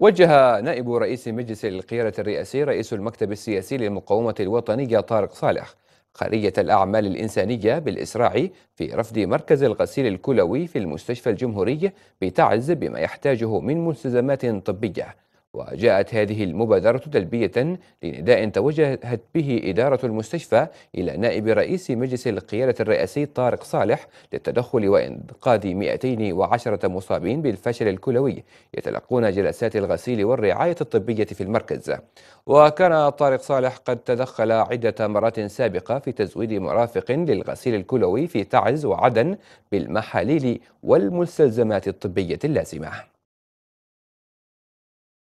وجه نائب رئيس مجلس القيادة الرئاسي رئيس المكتب السياسي للمقاومة الوطنية طارق صالح خارية الأعمال الإنسانية بالإسراع في رفض مركز الغسيل الكلوي في المستشفى الجمهوري بتعز بما يحتاجه من ملتزمات طبية وجاءت هذه المبادرة تلبية لنداء توجهت به إدارة المستشفى إلى نائب رئيس مجلس القيادة الرئاسي طارق صالح للتدخل وإنقاذ 210 مصابين بالفشل الكلوي يتلقون جلسات الغسيل والرعاية الطبية في المركز وكان طارق صالح قد تدخل عدة مرات سابقة في تزويد مرافق للغسيل الكلوي في تعز وعدن بالمحاليل والمستلزمات الطبية اللازمة